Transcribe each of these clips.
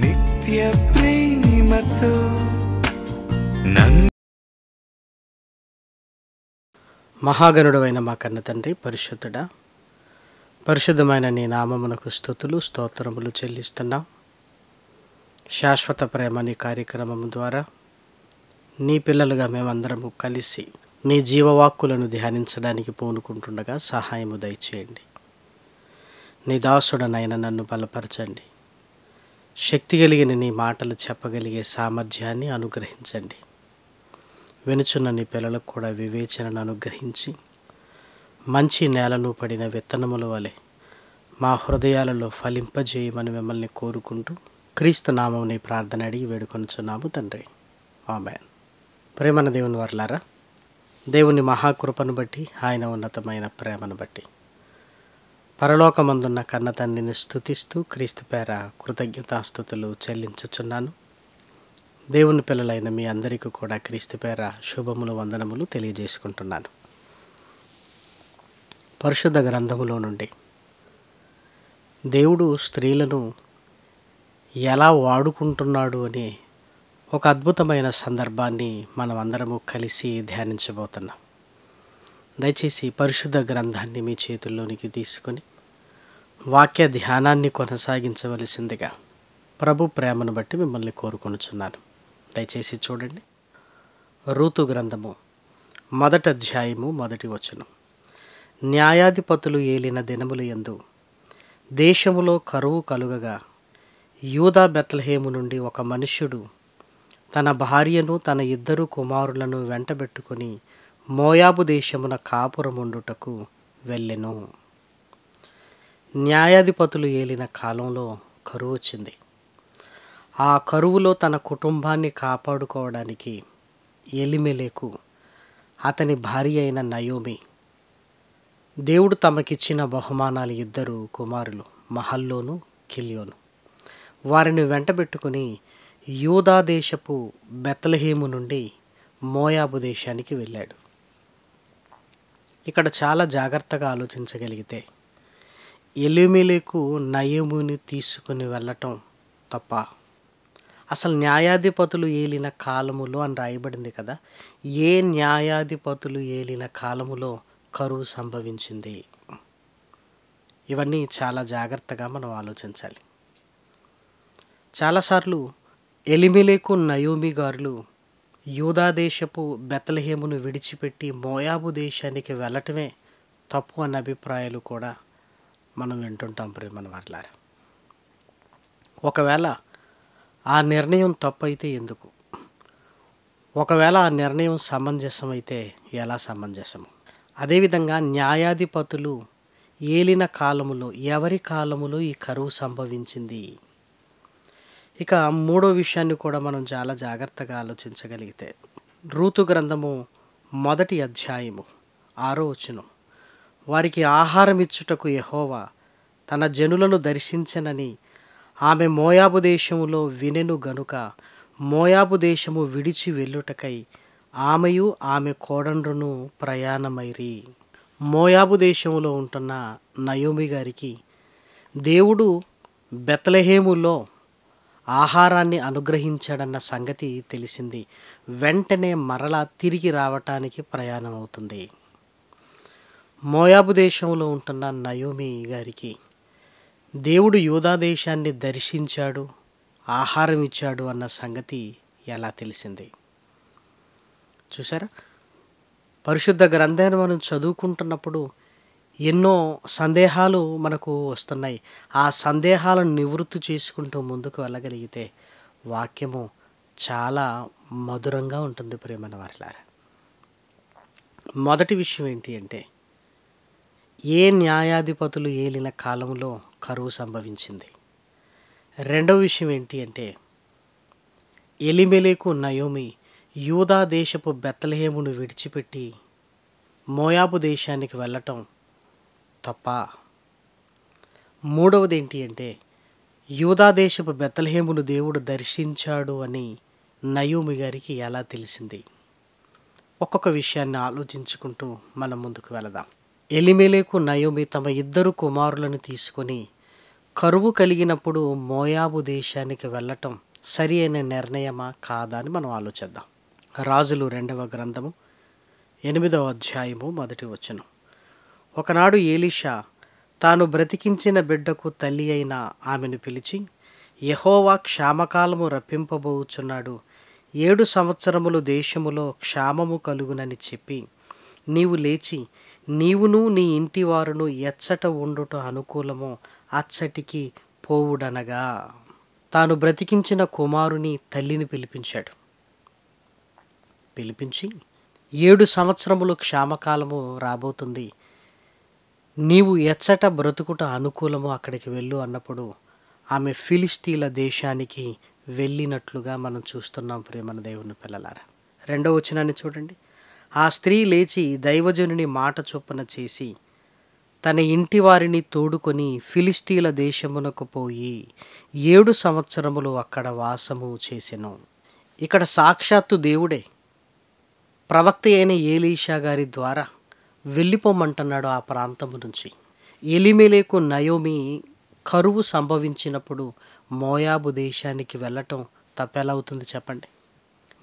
నిత్య ప్రేమతో మహాగణుడమైన మా కన్న తండ్రి పరిశుద్ధుడ పరిశుద్ధమైన నీ నామమునకు స్థుతులు స్తోత్రములు చెల్లిస్తున్నాం శాశ్వత ప్రేమ నీ కార్యక్రమం ద్వారా నీ పిల్లలుగా మేమందరము కలిసి నీ జీవవాక్కులను ధ్యానించడానికి పూనుకుంటుండగా సహాయము దయచేయండి నీ దాసుడనైన నన్ను బలపరచండి శక్తి కలిగిన నీ మాటలు చెప్పగలిగే సామర్థ్యాన్ని అనుగ్రహించండి వినుచున్న నీ పిల్లలకు కూడా వివేచనను అనుగ్రహించి మంచి నేలను పడిన విత్తనముల వలె మా హృదయాలలో ఫలింపజేయమని మిమ్మల్ని కోరుకుంటూ క్రీస్తు నామంని ప్రార్థన అడిగి వేడుకొనుచున్నాము తండ్రి ఆమెన్ ప్రేమన దేవుని వర్లారా దేవుని మహాకృపను బట్టి ఆయన ఉన్నతమైన ప్రేమను బట్టి పరలోకమందున్న కన్నతండ్రిని స్థుతిస్తూ క్రీస్తు పేర కృతజ్ఞతాస్థుతులు చెల్లించుచున్నాను దేవుని పిల్లలైన మీ అందరికీ కూడా క్రీస్తు పేర శుభములు వందనములు తెలియజేసుకుంటున్నాను పరిశుద్ధ గ్రంథములో నుండి దేవుడు స్త్రీలను ఎలా వాడుకుంటున్నాడు అనే ఒక అద్భుతమైన సందర్భాన్ని మనం అందరము కలిసి ధ్యానించబోతున్నాం దయచేసి పరిశుద్ధ గ్రంథాన్ని మీ చేతుల్లోనికి తీసుకొని వాక్య ధ్యానాన్ని కొనసాగించవలసిందిగా ప్రభు ప్రేమను బట్టి మిమ్మల్ని కోరుకొనుచున్నాను దయచేసి చూడండి ఋతు గ్రంథము మొదట అధ్యాయము మొదటి వచనం న్యాయాధిపతులు ఏలిన దినములు ఎందు దేశములో కరువు కలుగగా యూదా బెత్లహేము నుండి ఒక మనుష్యుడు తన భార్యను తన ఇద్దరు కుమారులను వెంటబెట్టుకుని మోయాబు దేశమున కాపురముండుటకు వెళ్ళెను న్యాయాధిపతులు ఏలిన కాలంలో కరువు వచ్చింది ఆ కరువులో తన కుటుంబాన్ని కాపాడుకోవడానికి ఎలిమెలేకు అతని భార్య అయిన నయోమి దేవుడు తమకిచ్చిన బహుమానాలు ఇద్దరు కుమారులు మహల్లోను కిలియోను వారిని వెంటబెట్టుకుని యూదా దేశపు బెత్లహేము నుండి మోయాబు దేశానికి వెళ్ళాడు ఇక్కడ చాలా జాగ్రత్తగా ఆలోచించగలిగితే ఎలిమెలకు నయముని తీసుకుని వెళ్ళటం తప్ప అసలు న్యాయాధిపతులు ఏలిన కాలములో అని రాయబడింది కదా ఏ న్యాయాధిపతులు ఏలిన కాలములో కరువు సంభవించింది ఇవన్నీ చాలా జాగ్రత్తగా మనం ఆలోచించాలి చాలాసార్లు ఎలిమిలేకు నయోమి గారులు యూదా దేశపు బెతలహేమును విడిచిపెట్టి మోయాబు దేశానికి వెళ్ళటమే తప్పు అన్న అభిప్రాయాలు కూడా మనం వింటుంటాం ప్రేమను వర్లారు ఒకవేళ ఆ నిర్ణయం తప్పు అయితే ఎందుకు ఒకవేళ ఆ నిర్ణయం సమంజసమైతే ఎలా సమంజసము అదేవిధంగా న్యాయాధిపతులు ఏలిన కాలములో ఎవరి కాలములో ఈ కరువు సంభవించింది ఇక మూడో విషయాన్ని కూడా మనం చాలా జాగ్రత్తగా ఆలోచించగలిగితే రూతు గ్రంథము మొదటి అధ్యాయము ఆరో వచనం వారికి ఆహారం ఇచ్చుటకు యహోవా తన జనులను దర్శించనని ఆమె మోయాబు దేశములో వినెను గనుక మోయాబు దేశము విడిచి వెళ్ళుటకై ఆమెయు ఆమె కోడండ్రును ప్రయాణమైరి మోయాబు దేశంలో ఉంటున్న నయోమి గారికి దేవుడు బెత్లహేములో ఆహారాన్ని అనుగ్రహించాడన్న సంగతి తెలిసింది వెంటనే మరలా తిరిగి రావటానికి ప్రయాణం అవుతుంది మోయాబు దేశంలో ఉంటున్న నయోమి గారికి దేవుడు యూదా దేశాన్ని దర్శించాడు ఆహారం ఇచ్చాడు అన్న సంగతి ఎలా తెలిసింది చూసారా పరిశుద్ధ గ్రంథాన్ని మనం చదువుకుంటున్నప్పుడు ఎన్నో సందేహాలు మనకు వస్తున్నాయి ఆ సందేహాలను నివృత్తి చేసుకుంటూ ముందుకు వెళ్ళగలిగితే వాక్యము చాలా మధురంగా ఉంటుంది ప్రేమన వారిలారా మొదటి విషయం ఏంటి అంటే ఏ న్యాయాధిపతులు ఏలిన కాలంలో కరువు సంభవించింది రెండవ విషయం ఏంటి అంటే ఎలిమెలేకు నయోమి యూదా దేశపు బెత్తలహేమును విడిచిపెట్టి మోయాబు దేశానికి వెళ్ళటం తప్ప మూడవది ఏంటి అంటే యూదా దేశపు బెత్తలహేమును దేవుడు దర్శించాడు అని నయోమి గారికి ఎలా తెలిసింది ఒక్కొక్క విషయాన్ని ఆలోచించుకుంటూ మనం ముందుకు వెళదాం ఎలిమెలేకు నయోమి తమ ఇద్దరు కుమారులను తీసుకుని కరువు కలిగినప్పుడు మోయాబు దేశానికి వెళ్ళటం సరి అయిన నిర్ణయమా కాదా అని మనం ఆలోచిద్దాం రాజులు రెండవ గ్రంథము ఎనిమిదవ అధ్యాయము మొదటి వచనం ఒకనాడు ఏలిషా తాను బ్రతికించిన బిడ్డకు తల్లి అయిన ఆమెను పిలిచి యహోవా క్షామకాలము రప్పింపబోచున్నాడు ఏడు సంవత్సరములు దేశములో క్షామము కలుగునని చెప్పి నీవు లేచి నీవును నీ ఇంటి వారును ఎచ్చట ఉండుట అనుకూలమో అచ్చటికి పోవుడనగా తాను బ్రతికించిన కుమారుని తల్లిని పిలిపించాడు పిలిపించి ఏడు సంవత్సరములు క్షామకాలము రాబోతుంది నీవు ఎచ్చట బ్రతుకుట అనుకూలము అక్కడికి వెళ్ళు అన్నప్పుడు ఆమె ఫిలిస్తీన్ల దేశానికి వెళ్ళినట్లుగా మనం చూస్తున్నాం ప్రేమన దేవుని పిల్లలారా రెండో వచనాన్ని చూడండి ఆ స్త్రీ లేచి దైవజనుని మాట చొప్పున చేసి తన ఇంటి వారిని తోడుకొని ఫిలిస్తీల దేశమునకు పోయి ఏడు సంవత్సరములు అక్కడ వాసము చేసెను ఇక్కడ సాక్షాత్తు దేవుడే ప్రవక్త అయిన ఏలీషా గారి ద్వారా వెళ్ళిపోమంటున్నాడు ఆ ప్రాంతము నుంచి ఎలిమెలేకు నయోమి కరువు సంభవించినప్పుడు మోయాబు దేశానికి వెళ్ళటం తప్పెలా అవుతుంది చెప్పండి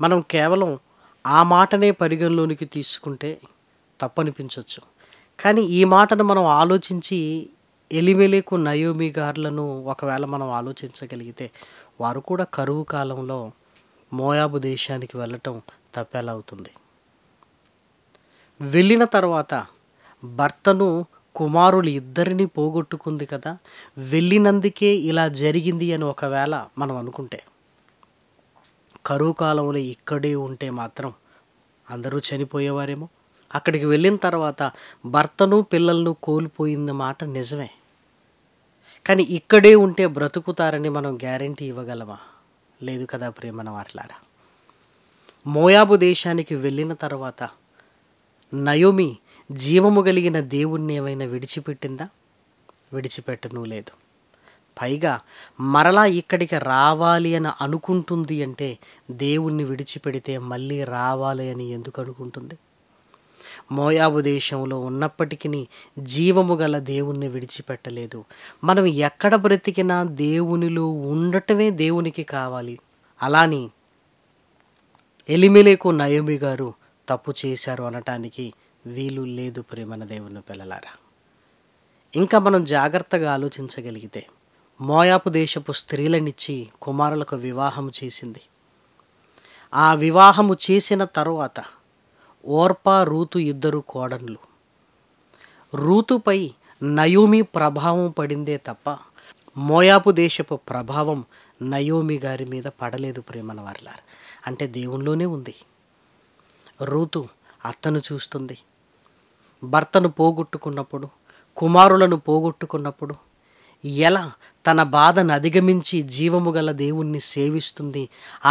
మనం కేవలం ఆ మాటనే పరిగణలోనికి తీసుకుంటే తప్పనిపించవచ్చు కానీ ఈ మాటను మనం ఆలోచించి ఎలిమెలకు నయోమి గారులను ఒకవేళ మనం ఆలోచించగలిగితే వారు కూడా కరువు కాలంలో మోయాబు దేశానికి వెళ్ళటం తప్పేలా అవుతుంది వెళ్ళిన తర్వాత భర్తను కుమారులు ఇద్దరిని పోగొట్టుకుంది కదా వెళ్ళినందుకే ఇలా జరిగింది అని ఒకవేళ మనం అనుకుంటే కరువు కాలంలో ఇక్కడే ఉంటే మాత్రం అందరూ చనిపోయేవారేమో అక్కడికి వెళ్ళిన తర్వాత భర్తను పిల్లలను కోల్పోయింది మాట నిజమే కానీ ఇక్కడే ఉంటే బ్రతుకుతారని మనం గ్యారంటీ ఇవ్వగలమా లేదు కదా ప్రేమన వాట్లారా మోయాబు దేశానికి వెళ్ళిన తర్వాత నయోమి జీవము కలిగిన దేవుణ్ణి ఏమైనా విడిచిపెట్టిందా విడిచిపెట్టను లేదు పైగా మరలా ఇక్కడికి రావాలి అని అనుకుంటుంది అంటే దేవుణ్ణి విడిచిపెడితే మళ్ళీ రావాలి అని ఎందుకు అనుకుంటుంది మోయాబు దేశంలో ఉన్నప్పటికీ జీవము గల దేవుణ్ణి విడిచిపెట్టలేదు మనం ఎక్కడ బ్రతికినా దేవునిలో ఉండటమే దేవునికి కావాలి అలాని ఎలిమెలేకు నయోమి గారు తప్పు చేశారు అనటానికి వీలు లేదు ప్రేమన దేవుని పిల్లలారా ఇంకా మనం జాగ్రత్తగా ఆలోచించగలిగితే మోయాపు దేశపు స్త్రీలనిచ్చి కుమారులకు వివాహము చేసింది ఆ వివాహము చేసిన తరువాత ఓర్పా రూతు ఇద్దరు కోడన్లు రూతుపై నయోమి ప్రభావం పడిందే తప్ప మోయాపు దేశపు ప్రభావం నయోమి గారి మీద పడలేదు ప్రేమన వర్లార్ అంటే దేవునిలోనే ఉంది రూతు అత్తను చూస్తుంది భర్తను పోగొట్టుకున్నప్పుడు కుమారులను పోగొట్టుకున్నప్పుడు ఎలా తన బాధను అధిగమించి జీవము గల దేవుణ్ణి సేవిస్తుంది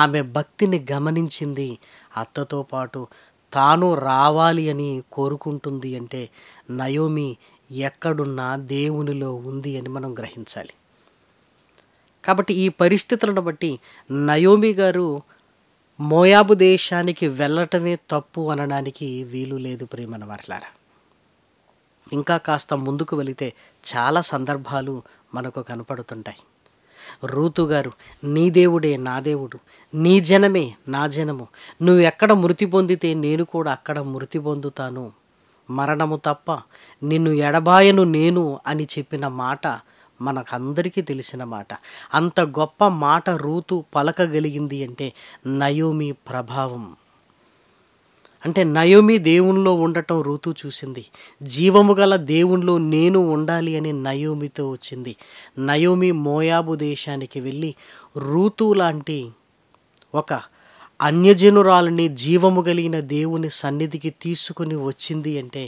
ఆమె భక్తిని గమనించింది అత్తతో పాటు తాను రావాలి అని కోరుకుంటుంది అంటే నయోమి ఎక్కడున్నా దేవునిలో ఉంది అని మనం గ్రహించాలి కాబట్టి ఈ పరిస్థితులను బట్టి నయోమి గారు మోయాబు దేశానికి వెళ్ళటమే తప్పు అనడానికి వీలు లేదు ప్రేమన వర్లారా ఇంకా కాస్త ముందుకు వెళితే చాలా సందర్భాలు మనకు కనపడుతుంటాయి రూతు గారు నీ దేవుడే నా దేవుడు నీ జనమే నా జనము నువ్వు ఎక్కడ మృతి పొందితే నేను కూడా అక్కడ మృతి పొందుతాను మరణము తప్ప నిన్ను ఎడబాయను నేను అని చెప్పిన మాట మనకందరికీ తెలిసిన మాట అంత గొప్ప మాట రూతు పలకగలిగింది అంటే నయోమి ప్రభావం అంటే నయోమి దేవునిలో ఉండటం ఋతు చూసింది జీవము గల దేవునిలో నేను ఉండాలి అని నయోమితో వచ్చింది నయోమి మోయాబు దేశానికి వెళ్ళి ఋతు లాంటి ఒక అన్యజనురాలని జీవము కలిగిన దేవుని సన్నిధికి తీసుకుని వచ్చింది అంటే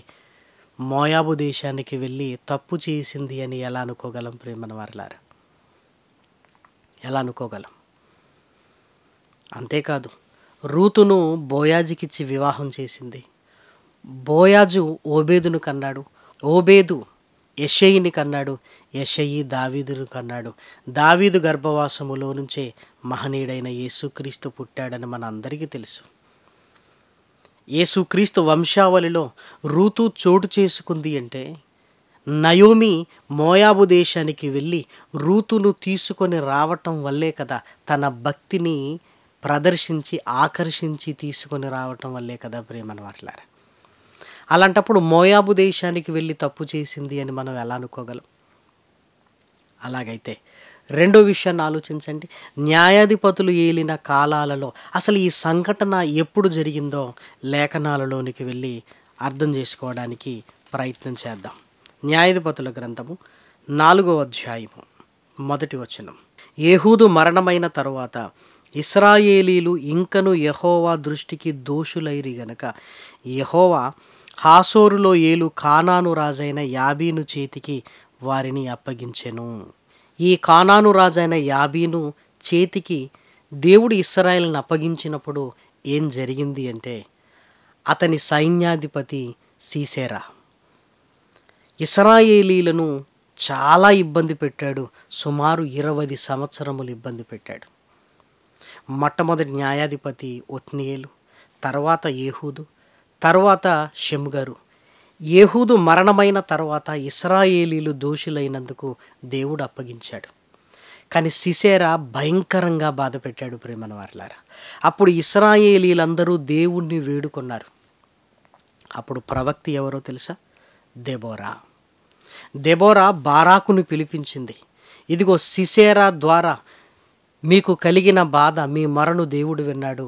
మోయాబు దేశానికి వెళ్ళి తప్పు చేసింది అని ఎలా అనుకోగలం ప్రేమన వారిలారు ఎలా అనుకోగలం అంతేకాదు రూతును బోయాజుకిచ్చి వివాహం చేసింది బోయాజు ఓబేదును కన్నాడు ఓబేదు యషయ్యిని కన్నాడు యషయ్యి దావీదును కన్నాడు దావీదు గర్భవాసములో నుంచే మహనీయుడైన యేసుక్రీస్తు పుట్టాడని మన అందరికీ తెలుసు యేసుక్రీస్తు వంశావళిలో రూతు చోటు చేసుకుంది అంటే నయోమి మోయాబు దేశానికి వెళ్ళి రూతును తీసుకొని రావటం వల్లే కదా తన భక్తిని ప్రదర్శించి ఆకర్షించి తీసుకొని రావటం వల్లే కదా ప్రేమను వర్లారా అలాంటప్పుడు మోయాబు దేశానికి వెళ్ళి తప్పు చేసింది అని మనం ఎలా అనుకోగలం అలాగైతే రెండో విషయాన్ని ఆలోచించండి న్యాయాధిపతులు ఏలిన కాలాలలో అసలు ఈ సంఘటన ఎప్పుడు జరిగిందో లేఖనాలలోనికి వెళ్ళి అర్థం చేసుకోవడానికి ప్రయత్నం చేద్దాం న్యాయాధిపతుల గ్రంథము నాలుగో అధ్యాయము మొదటి వచనం ఏహూదు మరణమైన తరువాత ఇస్రాయేలీలు ఇంకను యహోవా దృష్టికి దోషులైరి గనక యహోవా హాసోరులో ఏలు కానాను రాజైన యాబీను చేతికి వారిని అప్పగించెను ఈ కానాను రాజైన యాబీను చేతికి దేవుడు ఇస్రాయేల్ని అప్పగించినప్పుడు ఏం జరిగింది అంటే అతని సైన్యాధిపతి సీసేరా ఇస్రాయేలీలను చాలా ఇబ్బంది పెట్టాడు సుమారు ఇరవై సంవత్సరములు ఇబ్బంది పెట్టాడు మొట్టమొదటి న్యాయాధిపతి ఒత్నియేలు తర్వాత ఏహూదు తర్వాత షెమ్గారు ఏహూదు మరణమైన తర్వాత ఇస్రాయేలీలు దోషులైనందుకు దేవుడు అప్పగించాడు కానీ సిసేరా భయంకరంగా బాధ పెట్టాడు ప్రేమన వారిలారా అప్పుడు ఇస్రాయేలీలందరూ దేవుణ్ణి వేడుకున్నారు అప్పుడు ప్రవక్తి ఎవరో తెలుసా దెబోరా దెబోరా బారాకును పిలిపించింది ఇదిగో సిసేరా ద్వారా మీకు కలిగిన బాధ మీ మరణు దేవుడు విన్నాడు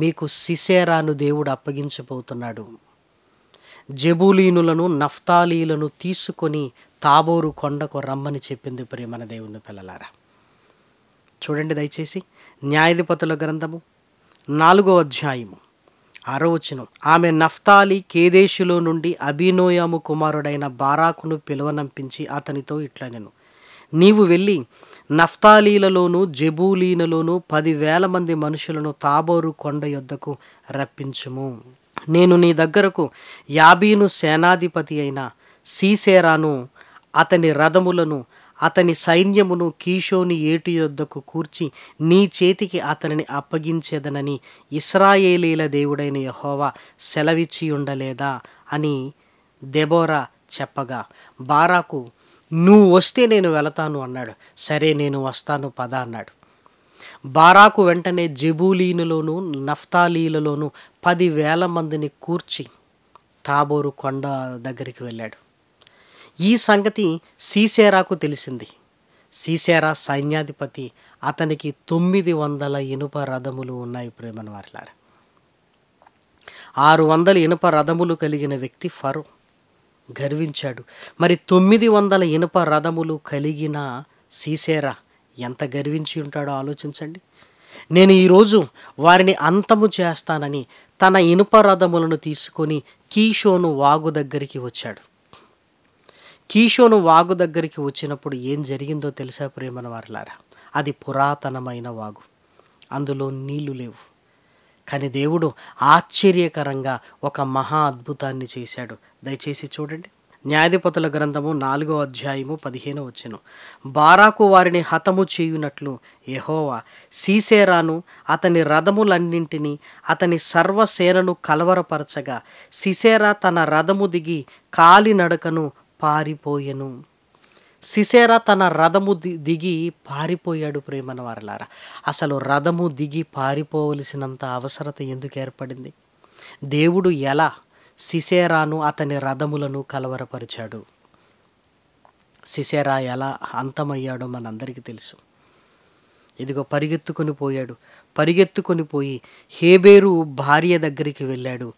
మీకు సిసేరాను దేవుడు అప్పగించబోతున్నాడు జబూలీనులను నఫ్తాలీలను తీసుకొని తాబోరు కొండకు రమ్మని చెప్పింది ప్రేమన దేవుని పిల్లలారా చూడండి దయచేసి న్యాయాధిపతుల గ్రంథము నాలుగో అధ్యాయము ఆరోచనం ఆమె నఫ్తాలి కేదేశులో నుండి అభినోయము కుమారుడైన బారాకును పిలువనంపించి అతనితో ఇట్లా నేను నీవు వెళ్ళి నఫ్తాలీలలోను పది పదివేల మంది మనుషులను తాబోరు కొండ యొద్దకు రప్పించుము నేను నీ దగ్గరకు యాబీను సేనాధిపతి అయిన సీసేరాను అతని రథములను అతని సైన్యమును కీషోని ఏటి యొద్దకు కూర్చి నీ చేతికి అతనిని అప్పగించేదనని ఇస్రాయేలీల దేవుడైన యహోవా సెలవిచ్చి ఉండలేదా అని దెబోరా చెప్పగా బారాకు నువ్వు వస్తే నేను వెళతాను అన్నాడు సరే నేను వస్తాను పద అన్నాడు బారాకు వెంటనే జబూలీనులోను నఫ్తాలీలలోను పదివేల మందిని కూర్చి తాబోరు కొండ దగ్గరికి వెళ్ళాడు ఈ సంగతి సీసేరాకు తెలిసింది సీసేరా సైన్యాధిపతి అతనికి తొమ్మిది వందల ఇనుప రథములు ఉన్నాయి ప్రేమను వారిలారు ఆరు వందల ఇనుప రథములు కలిగిన వ్యక్తి ఫరో గర్వించాడు మరి తొమ్మిది వందల ఇనుప రథములు కలిగిన సీసేరా ఎంత గర్వించి ఉంటాడో ఆలోచించండి నేను ఈరోజు వారిని అంతము చేస్తానని తన ఇనుప రథములను తీసుకొని కీషోను వాగు దగ్గరికి వచ్చాడు కీషోను వాగు దగ్గరికి వచ్చినప్పుడు ఏం జరిగిందో తెలుసా ప్రేమన వారిలారా అది పురాతనమైన వాగు అందులో నీళ్లు లేవు కానీ దేవుడు ఆశ్చర్యకరంగా ఒక మహా అద్భుతాన్ని చేశాడు దయచేసి చూడండి న్యాయాధిపతుల గ్రంథము నాలుగో అధ్యాయము పదిహేను వచ్చును బారాకు వారిని హతము చేయునట్లు యహోవా సీసేరాను అతని రథములన్నింటినీ అతని సర్వసేనను కలవరపరచగా సిసేరా తన రథము దిగి కాలినడకను పారిపోయెను సిసేరా తన రథము దిగి పారిపోయాడు ప్రేమన వారలారా అసలు రథము దిగి పారిపోవలసినంత అవసరత ఎందుకు ఏర్పడింది దేవుడు ఎలా సిసేరాను అతని రథములను కలవరపరిచాడు సిసేరా ఎలా అంతమయ్యాడో మనందరికీ తెలుసు ఇదిగో పరిగెత్తుకొని పోయాడు పరిగెత్తుకొని పోయి హేబేరు భార్య దగ్గరికి వెళ్ళాడు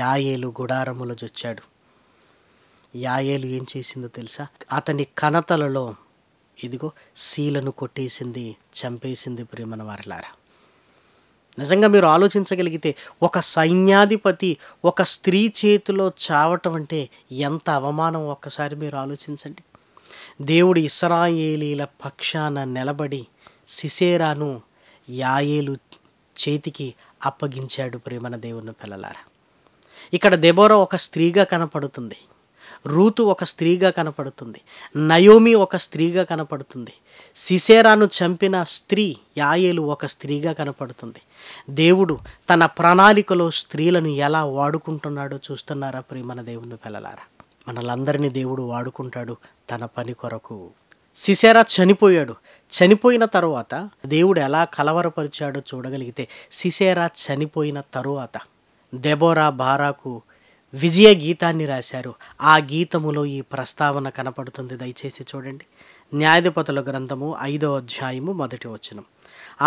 యాయేలు గుడారములో జొచ్చాడు యాయేలు ఏం చేసిందో తెలుసా అతని కనతలలో ఇదిగో సీలను కొట్టేసింది చంపేసింది ప్రేమన వారిలారా నిజంగా మీరు ఆలోచించగలిగితే ఒక సైన్యాధిపతి ఒక స్త్రీ చేతిలో చావటం అంటే ఎంత అవమానం ఒక్కసారి మీరు ఆలోచించండి దేవుడు ఇస్రాయేలీల పక్షాన నిలబడి సిసేరాను యాయేలు చేతికి అప్పగించాడు ప్రేమన దేవుని పిల్లలారా ఇక్కడ దెబోరా ఒక స్త్రీగా కనపడుతుంది రూతు ఒక స్త్రీగా కనపడుతుంది నయోమి ఒక స్త్రీగా కనపడుతుంది సిసేరాను చంపిన స్త్రీ యాయేలు ఒక స్త్రీగా కనపడుతుంది దేవుడు తన ప్రణాళికలో స్త్రీలను ఎలా వాడుకుంటున్నాడో చూస్తున్నారా ప్రియమన దేవుని పిల్లలారా మనలందరినీ దేవుడు వాడుకుంటాడు తన పని కొరకు సిసేరా చనిపోయాడు చనిపోయిన తరువాత దేవుడు ఎలా కలవరపరిచాడో చూడగలిగితే సిసేరా చనిపోయిన తరువాత దెబోరా బారాకు విజయ గీతాన్ని రాశారు ఆ గీతములో ఈ ప్రస్తావన కనపడుతుంది దయచేసి చూడండి న్యాయధిపతుల గ్రంథము ఐదో అధ్యాయము మొదటి వచనం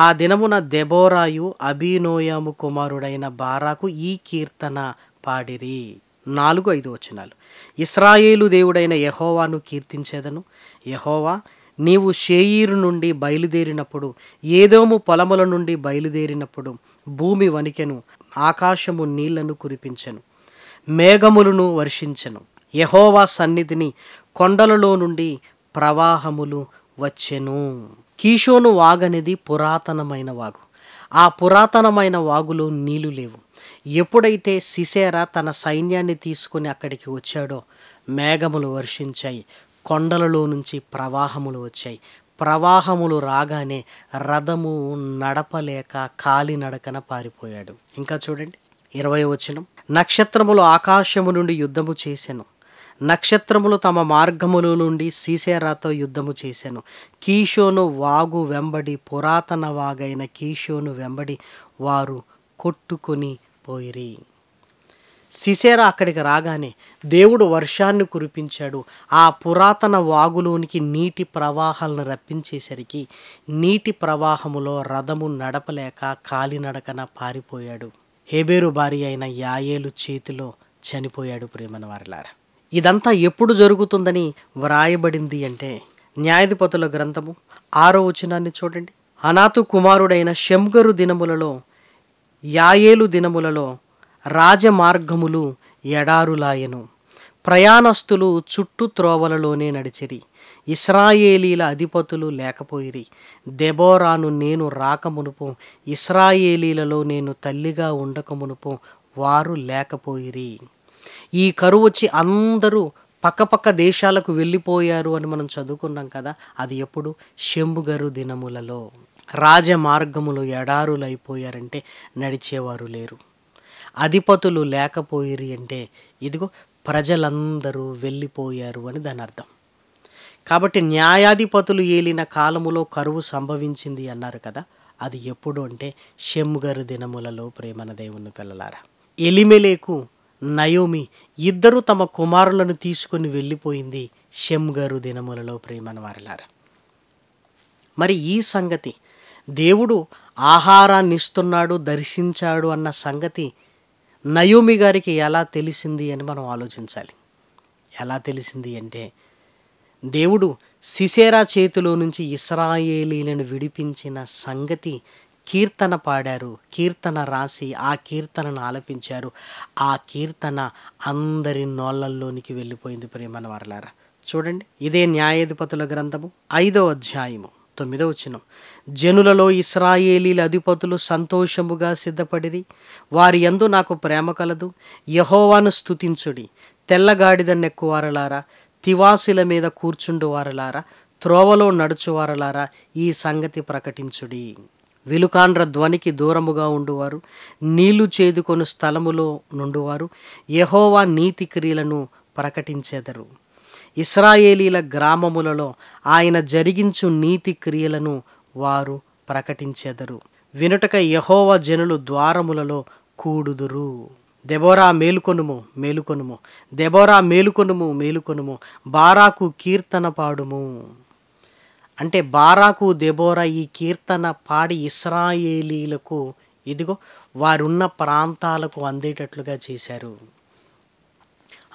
ఆ దినమున దెబోరాయు అభినోయము కుమారుడైన బారాకు ఈ కీర్తన పాడిరి నాలుగు ఐదు వచనాలు ఇస్రాయేలు దేవుడైన యహోవాను కీర్తించేదను యహోవా నీవు షేయీరు నుండి బయలుదేరినప్పుడు ఏదోము పొలముల నుండి బయలుదేరినప్పుడు భూమి వణికెను ఆకాశము నీళ్లను కురిపించెను మేఘములను వర్షించెను యహోవా సన్నిధిని కొండలలో నుండి ప్రవాహములు వచ్చెను కీషోను వాగనేది పురాతనమైన వాగు ఆ పురాతనమైన వాగులో నీళ్లు లేవు ఎప్పుడైతే సిసేరా తన సైన్యాన్ని తీసుకుని అక్కడికి వచ్చాడో మేఘములు వర్షించాయి కొండలలో నుంచి ప్రవాహములు వచ్చాయి ప్రవాహములు రాగానే రథము నడపలేక కాలినడకన పారిపోయాడు ఇంకా చూడండి ఇరవై వచనం నక్షత్రములు ఆకాశము నుండి యుద్ధము చేసెను నక్షత్రములు తమ మార్గములు నుండి సీసేరాతో యుద్ధము చేశాను కీషోను వాగు వెంబడి పురాతన వాగైన కీషోను వెంబడి వారు కొట్టుకొని పోయిరి సిసేరా అక్కడికి రాగానే దేవుడు వర్షాన్ని కురిపించాడు ఆ పురాతన వాగులోనికి నీటి ప్రవాహాలను రప్పించేసరికి నీటి ప్రవాహములో రథము నడపలేక కాలినడకన పారిపోయాడు హేబేరు భార్య అయిన యాయేలు చేతిలో చనిపోయాడు ప్రేమన వారిలారా ఇదంతా ఎప్పుడు జరుగుతుందని వ్రాయబడింది అంటే న్యాయాధిపతుల గ్రంథము ఆరో వచనాన్ని చూడండి అనాథు కుమారుడైన శంగరు దినములలో యాయేలు దినములలో రాజమార్గములు ఎడారులాయను ప్రయాణస్తులు చుట్టూ త్రోవలలోనే నడిచిరి ఇస్రాయేలీల అధిపతులు లేకపోయిరి దెబోరాను నేను రాకమునుపు ఇస్రాయేలీలలో నేను తల్లిగా ఉండకమునుపు వారు లేకపోయిరి ఈ కరువు వచ్చి అందరూ పక్కపక్క దేశాలకు వెళ్ళిపోయారు అని మనం చదువుకున్నాం కదా అది ఎప్పుడు శంభుగరు దినములలో రాజమార్గములు ఎడారులైపోయారంటే నడిచేవారు లేరు అధిపతులు లేకపోయిరి అంటే ఇదిగో ప్రజలందరూ వెళ్ళిపోయారు అని దాని అర్థం కాబట్టి న్యాయాధిపతులు ఏలిన కాలములో కరువు సంభవించింది అన్నారు కదా అది ఎప్పుడు అంటే షెమ్గరు దినములలో ప్రేమన దేవుని పిల్లలారా ఎలిమెలేకు నయోమి ఇద్దరు తమ కుమారులను తీసుకొని వెళ్ళిపోయింది షెమ్గరు దినములలో ప్రేమన వారిలారా మరి ఈ సంగతి దేవుడు ఆహారాన్ని ఇస్తున్నాడు దర్శించాడు అన్న సంగతి నయోమి గారికి ఎలా తెలిసింది అని మనం ఆలోచించాలి ఎలా తెలిసింది అంటే దేవుడు సిసేరా చేతిలో నుంచి ఇస్రాయేలీలను విడిపించిన సంగతి కీర్తన పాడారు కీర్తన రాసి ఆ కీర్తనను ఆలపించారు ఆ కీర్తన అందరి నోళ్ళల్లోనికి వెళ్ళిపోయింది ప్రేమన వరలారా చూడండి ఇదే న్యాయాధిపతుల గ్రంథము ఐదో అధ్యాయము తొమ్మిదో వచ్చిన జనులలో ఇస్రాయేలీల అధిపతులు సంతోషముగా సిద్ధపడిరి వారి ఎందు నాకు ప్రేమ కలదు యహోవాను స్థుతించుడి తెల్లగాడిదన్నెక్కువారలారా తివాసుల మీద కూర్చుండువారలారా త్రోవలో నడుచువారలారా ఈ సంగతి ప్రకటించుడి విలుకాండ్ర ధ్వనికి దూరముగా ఉండువారు నీళ్లు చేదుకొని స్థలములో నుండువారు యహోవా నీతి క్రియలను ప్రకటించెదరు ఇస్రాయేలీల గ్రామములలో ఆయన జరిగించు నీతి క్రియలను వారు ప్రకటించెదరు వినుటక యహోవ జనులు ద్వారములలో కూడుదురు దెబోరా మేలుకొనుము మేలుకొనుము దెబోరా మేలుకొనుము మేలుకొనుము బారాకు కీర్తన పాడుము అంటే బారాకు దెబోరా ఈ కీర్తన పాడి ఇస్రాయేలీలకు ఇదిగో వారున్న ప్రాంతాలకు అందేటట్లుగా చేశారు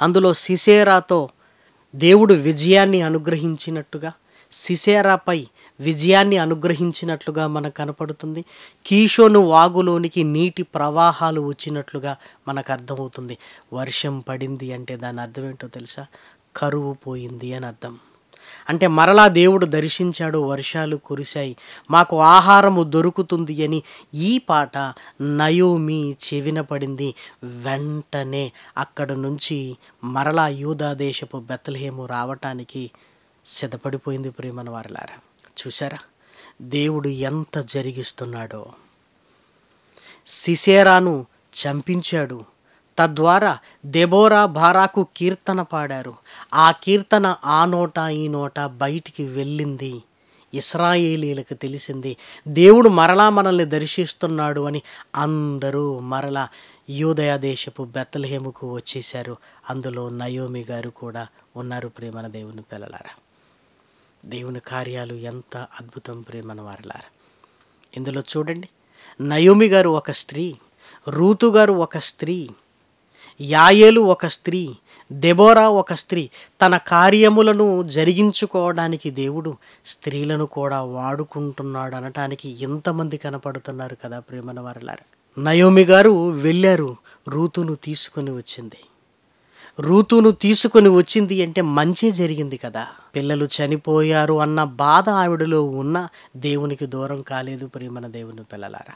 అందులో సిసేరాతో దేవుడు విజయాన్ని అనుగ్రహించినట్టుగా సిసేరాపై విజయాన్ని అనుగ్రహించినట్లుగా మనకు కనపడుతుంది కీషోను వాగులోనికి నీటి ప్రవాహాలు వచ్చినట్లుగా మనకు అర్థమవుతుంది వర్షం పడింది అంటే దాని అర్థం ఏంటో తెలుసా కరువు పోయింది అని అర్థం అంటే మరలా దేవుడు దర్శించాడు వర్షాలు కురిశాయి మాకు ఆహారము దొరుకుతుంది అని ఈ పాట నయోమి చెవిన పడింది వెంటనే అక్కడ నుంచి మరలా యూదా దేశపు బెత్తలహేము రావటానికి సిద్ధపడిపోయింది ప్రేమను వారిలారా చూసారా దేవుడు ఎంత జరిగిస్తున్నాడో సిసేరాను చంపించాడు తద్వారా దెబోరా భారాకు కీర్తన పాడారు ఆ కీర్తన ఆ నోట ఈ నోట బయటికి వెళ్ళింది ఇస్రాయేలీలకు తెలిసింది దేవుడు మరలా మనల్ని దర్శిస్తున్నాడు అని అందరూ మరలా యూదయ దేశపు బెత్తలహేముకు వచ్చేశారు అందులో నయోమి గారు కూడా ఉన్నారు ప్రేమన దేవుని పిల్లలారా దేవుని కార్యాలు ఎంత అద్భుతం ప్రేమన ఇందులో చూడండి నయోమి గారు ఒక స్త్రీ రూతు గారు ఒక స్త్రీ యాయేలు ఒక స్త్రీ దెబోరా ఒక స్త్రీ తన కార్యములను జరిగించుకోవడానికి దేవుడు స్త్రీలను కూడా వాడుకుంటున్నాడు అనటానికి ఎంతమంది కనపడుతున్నారు కదా ప్రేమన నయోమి గారు వెళ్ళారు రూతును తీసుకుని వచ్చింది ఋతువును తీసుకొని వచ్చింది అంటే మంచి జరిగింది కదా పిల్లలు చనిపోయారు అన్న బాధ ఆవిడలో ఉన్న దేవునికి దూరం కాలేదు ప్రేమన దేవుని పిల్లలారా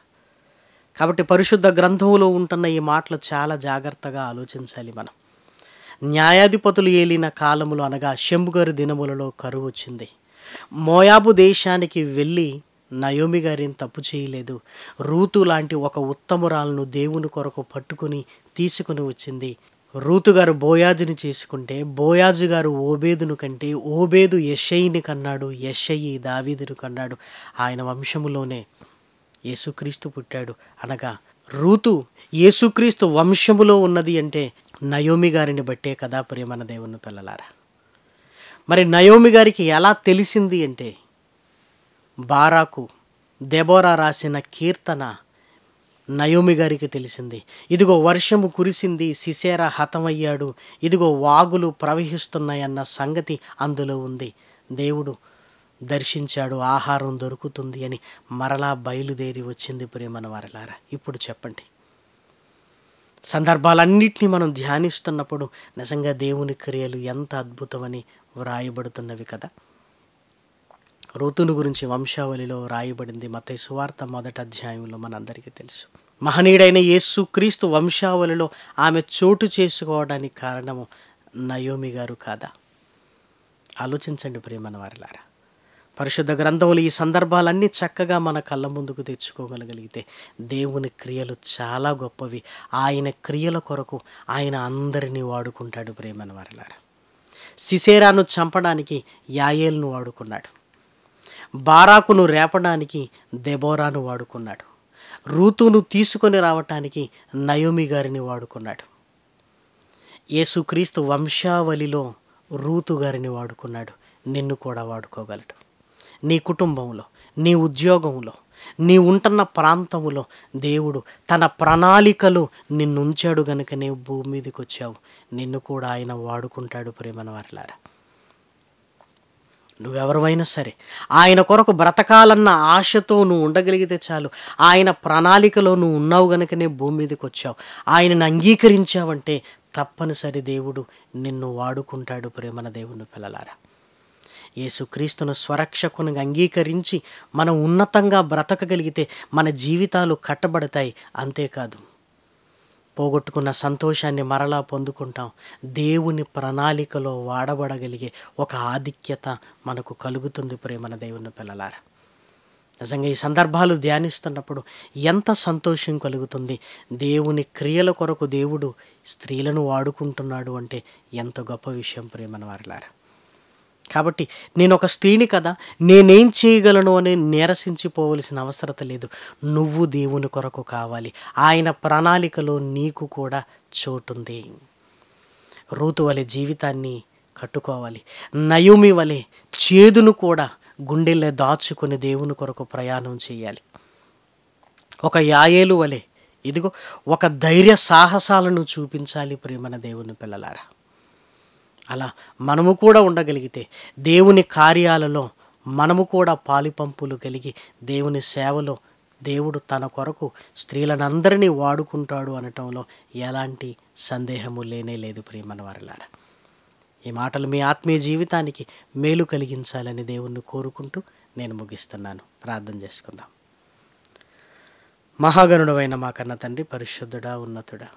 కాబట్టి పరిశుద్ధ గ్రంథంలో ఉంటున్న ఈ మాటలు చాలా జాగ్రత్తగా ఆలోచించాలి మనం న్యాయాధిపతులు ఏలిన కాలములు అనగా శంభుగారి దినములలో కరువు వచ్చింది మోయాబు దేశానికి వెళ్ళి నయోమి గారిని తప్పు చేయలేదు రూతు లాంటి ఒక ఉత్తమురాలను దేవుని కొరకు పట్టుకుని తీసుకుని వచ్చింది రూతుగారు బోయాజుని చేసుకుంటే బోయాజు గారు ఓబేదును కంటే ఓబేదు యశయ్యని కన్నాడు యశయ్యి దావీదును కన్నాడు ఆయన వంశములోనే యేసుక్రీస్తు పుట్టాడు అనగా రూతు యేసుక్రీస్తు వంశములో ఉన్నది అంటే నయోమి గారిని బట్టే కదా ప్రియమన దేవుని పిల్లలారా మరి నయోమి గారికి ఎలా తెలిసింది అంటే బారాకు దెబోరా రాసిన కీర్తన నయోమి గారికి తెలిసింది ఇదిగో వర్షము కురిసింది సిసేర హతమయ్యాడు ఇదిగో వాగులు ప్రవహిస్తున్నాయన్న సంగతి అందులో ఉంది దేవుడు దర్శించాడు ఆహారం దొరుకుతుంది అని మరలా బయలుదేరి వచ్చింది ప్రేమన వారలారా ఇప్పుడు చెప్పండి సందర్భాలన్నింటినీ మనం ధ్యానిస్తున్నప్పుడు నిజంగా దేవుని క్రియలు ఎంత అద్భుతమని వ్రాయబడుతున్నవి కదా ఋతుల గురించి వంశావళిలో రాయబడింది మత సువార్త మొదటి అధ్యాయంలో మనందరికీ తెలుసు మహనీయుడైన యేసు క్రీస్తు వంశావళిలో ఆమె చోటు చేసుకోవడానికి కారణము నయోమి గారు కాదా ఆలోచించండి ప్రియమన వారిలారా పరిశుద్ధ గ్రంథములు ఈ సందర్భాలన్నీ చక్కగా మన కళ్ళ ముందుకు తెచ్చుకోగలగలిగితే దేవుని క్రియలు చాలా గొప్పవి ఆయన క్రియల కొరకు ఆయన అందరినీ వాడుకుంటాడు ప్రేమన వారిలారా సిసేరాను చంపడానికి యాయేల్ను వాడుకున్నాడు బారాకును రేపడానికి దెబోరాను వాడుకున్నాడు రూతును తీసుకొని రావటానికి నయోమి గారిని వాడుకున్నాడు యేసుక్రీస్తు వంశావళిలో రూతు గారిని వాడుకున్నాడు నిన్ను కూడా వాడుకోగలడు నీ కుటుంబంలో నీ ఉద్యోగంలో నీ ఉంటున్న ప్రాంతములో దేవుడు తన ప్రణాళికలు నిన్నుంచాడు గనుక నీవు భూమి మీదకి వచ్చావు నిన్ను కూడా ఆయన వాడుకుంటాడు ప్రేమన వారిలారా నువ్వెవరివైనా సరే ఆయన కొరకు బ్రతకాలన్న ఆశతో నువ్వు ఉండగలిగితే చాలు ఆయన ప్రణాళికలో నువ్వు ఉన్నావు గనుకనే భూమి మీదకి వచ్చావు ఆయనను అంగీకరించావంటే తప్పనిసరి దేవుడు నిన్ను వాడుకుంటాడు ప్రేమన దేవుని పిల్లలారా యేసుక్రీస్తును స్వరక్షకును అంగీకరించి మనం ఉన్నతంగా బ్రతకగలిగితే మన జీవితాలు కట్టబడతాయి అంతేకాదు పోగొట్టుకున్న సంతోషాన్ని మరలా పొందుకుంటాం దేవుని ప్రణాళికలో వాడబడగలిగే ఒక ఆధిక్యత మనకు కలుగుతుంది ప్రేమన దేవుని పిల్లలారా నిజంగా ఈ సందర్భాలు ధ్యానిస్తున్నప్పుడు ఎంత సంతోషం కలుగుతుంది దేవుని క్రియల కొరకు దేవుడు స్త్రీలను వాడుకుంటున్నాడు అంటే ఎంత గొప్ప విషయం ప్రేమన వారిలారా కాబట్టి నేను ఒక స్త్రీని కదా నేనేం చేయగలను అని నీరసించిపోవలసిన అవసరత లేదు నువ్వు దేవుని కొరకు కావాలి ఆయన ప్రణాళికలో నీకు కూడా చోటుంది రూతు వలె జీవితాన్ని కట్టుకోవాలి నయోమి వలె చేదును కూడా గుండెల్లో దాచుకుని దేవుని కొరకు ప్రయాణం చేయాలి ఒక యాయేలు వలె ఇదిగో ఒక ధైర్య సాహసాలను చూపించాలి ప్రేమన దేవుని పిల్లలారా అలా మనము కూడా ఉండగలిగితే దేవుని కార్యాలలో మనము కూడా పాలిపంపులు కలిగి దేవుని సేవలో దేవుడు తన కొరకు స్త్రీలనందరినీ వాడుకుంటాడు అనటంలో ఎలాంటి సందేహము లేనే లేదు ప్రియమనవారులారా ఈ మాటలు మీ ఆత్మీయ జీవితానికి మేలు కలిగించాలని దేవుణ్ణి కోరుకుంటూ నేను ముగిస్తున్నాను ప్రార్థన చేసుకుందాం మహాగణుడవైన మా కన్న తండ్రి పరిశుద్ధుడా ఉన్నతుడా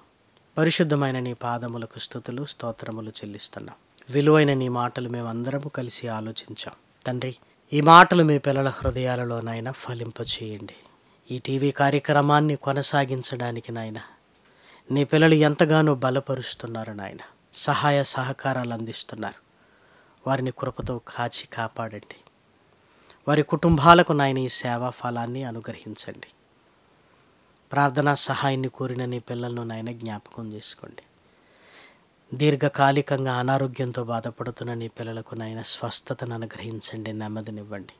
పరిశుద్ధమైన నీ పాదములకు స్థుతులు స్తోత్రములు చెల్లిస్తున్నాం విలువైన నీ మాటలు మేమందరము కలిసి ఆలోచించాం తండ్రి ఈ మాటలు మీ పిల్లల హృదయాలలోనైనా ఫలింపచేయండి ఈ టీవీ కార్యక్రమాన్ని కొనసాగించడానికి నాయన నీ పిల్లలు ఎంతగానో బలపరుస్తున్నారు నాయన సహాయ సహకారాలు అందిస్తున్నారు వారిని కృపతో కాచి కాపాడండి వారి కుటుంబాలకు నాయన ఈ సేవా ఫలాన్ని అనుగ్రహించండి ప్రార్థనా సహాయాన్ని కోరిన నీ పిల్లలను నాయన జ్ఞాపకం చేసుకోండి దీర్ఘకాలికంగా అనారోగ్యంతో బాధపడుతున్న నీ పిల్లలకు నాయన స్వస్థతను అనుగ్రహించండి నెమ్మదినివ్వండి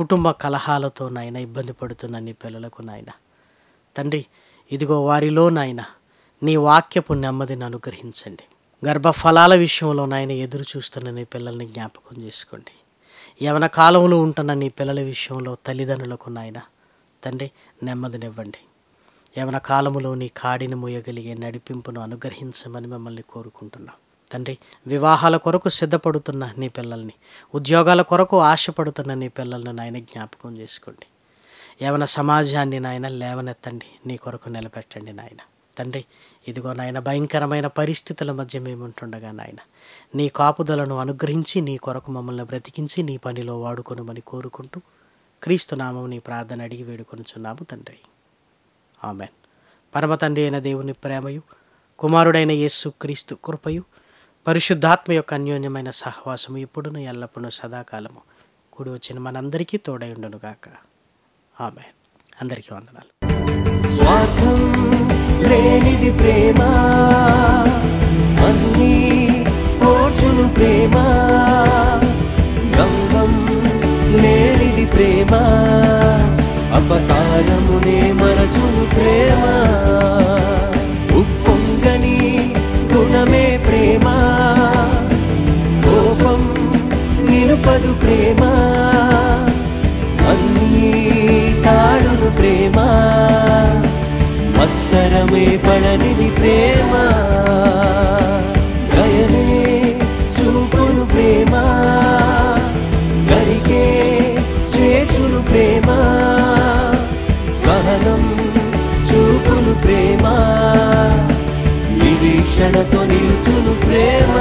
కుటుంబ కలహాలతో నాయన ఇబ్బంది పడుతున్న నీ పిల్లలకు నాయన తండ్రి ఇదిగో వారిలో నాయన నీ వాక్యపు నెమ్మదిని అనుగ్రహించండి గర్భఫలాల విషయంలో నాయన ఎదురు చూస్తున్న నీ పిల్లల్ని జ్ఞాపకం చేసుకోండి యవన కాలంలో ఉంటున్న నీ పిల్లల విషయంలో తల్లిదండ్రులకు నాయన తండ్రి నెమ్మదినివ్వండి ఏమైనా కాలములో నీ కాడిని మూయగలిగే నడిపింపును అనుగ్రహించమని మిమ్మల్ని కోరుకుంటున్నాం తండ్రి వివాహాల కొరకు సిద్ధపడుతున్న నీ పిల్లల్ని ఉద్యోగాల కొరకు ఆశపడుతున్న నీ పిల్లలను నాయన జ్ఞాపకం చేసుకోండి ఏమైనా సమాజాన్ని నాయన లేవనెత్తండి నీ కొరకు నిలబెట్టండి నాయన తండ్రి ఇదిగో నాయన భయంకరమైన పరిస్థితుల మధ్య మేముంటుండగా నాయన నీ కాపుదలను అనుగ్రహించి నీ కొరకు మమ్మల్ని బ్రతికించి నీ పనిలో వాడుకొనమని కోరుకుంటూ క్రీస్తు నామముని ప్రార్థన అడిగి వేడుకొనుచున్నాము తండ్రి ఆమెన్ పరమ తండ్రి అయిన దేవుని ప్రేమయు కుమారుడైన యేసు క్రీస్తు కృపయు పరిశుద్ధాత్మ యొక్క అన్యోన్యమైన సహవాసము ఇప్పుడును ఎల్లప్పుడూ సదాకాలము కూడి వచ్చిన మనందరికీ తోడై ఉండునుగాక ఆమె అందరికీ వందనాలు లేనిది ప్రేమ అన్నీ ప్రేమ భారమునే మరచును ప్రేమ ఉప్పొంగని గుణమే ప్రేమ కోపం నిలుపదు ప్రేమ అన్నీ తాడును ప్రేమ మత్సరమే పడనిది ప్రేమ ప్రేమ నిరీక్షణతో నిల్చును ప్రేమ